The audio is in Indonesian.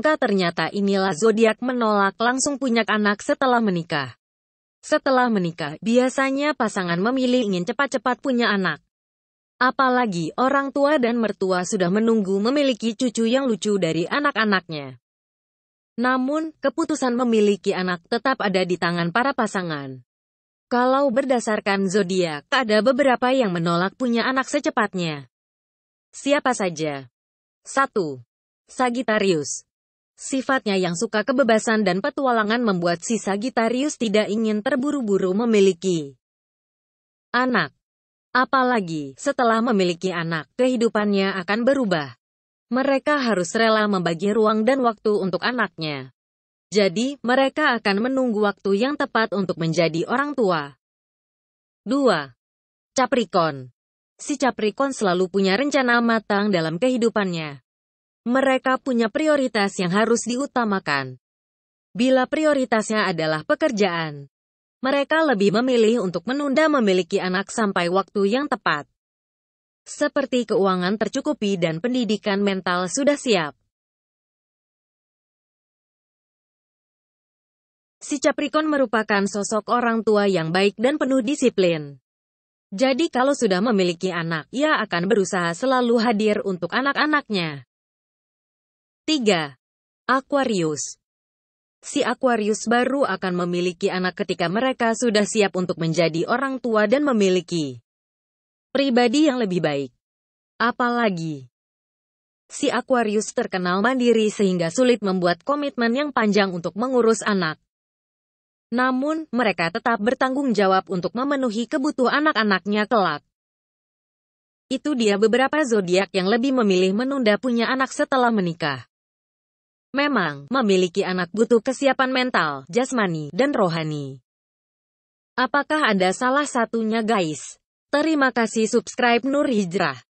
Maka ternyata inilah zodiak menolak langsung punya anak setelah menikah. Setelah menikah, biasanya pasangan memilih ingin cepat-cepat punya anak. Apalagi orang tua dan mertua sudah menunggu memiliki cucu yang lucu dari anak-anaknya. Namun, keputusan memiliki anak tetap ada di tangan para pasangan. Kalau berdasarkan zodiak, ada beberapa yang menolak punya anak secepatnya. Siapa saja? 1. Sagittarius Sifatnya yang suka kebebasan dan petualangan membuat si Gitarius tidak ingin terburu-buru memiliki anak. Apalagi setelah memiliki anak, kehidupannya akan berubah. Mereka harus rela membagi ruang dan waktu untuk anaknya. Jadi, mereka akan menunggu waktu yang tepat untuk menjadi orang tua. 2. Capricorn Si Capricorn selalu punya rencana matang dalam kehidupannya. Mereka punya prioritas yang harus diutamakan. Bila prioritasnya adalah pekerjaan, mereka lebih memilih untuk menunda memiliki anak sampai waktu yang tepat. Seperti keuangan tercukupi dan pendidikan mental sudah siap. Si Capricorn merupakan sosok orang tua yang baik dan penuh disiplin. Jadi kalau sudah memiliki anak, ia akan berusaha selalu hadir untuk anak-anaknya. 3. Aquarius Si Aquarius baru akan memiliki anak ketika mereka sudah siap untuk menjadi orang tua dan memiliki pribadi yang lebih baik. Apalagi, si Aquarius terkenal mandiri sehingga sulit membuat komitmen yang panjang untuk mengurus anak. Namun, mereka tetap bertanggung jawab untuk memenuhi kebutuhan anak-anaknya kelak. Itu dia beberapa zodiak yang lebih memilih menunda punya anak setelah menikah. Memang, memiliki anak butuh kesiapan mental, jasmani, dan rohani. Apakah ada salah satunya guys? Terima kasih subscribe Nur Hijrah.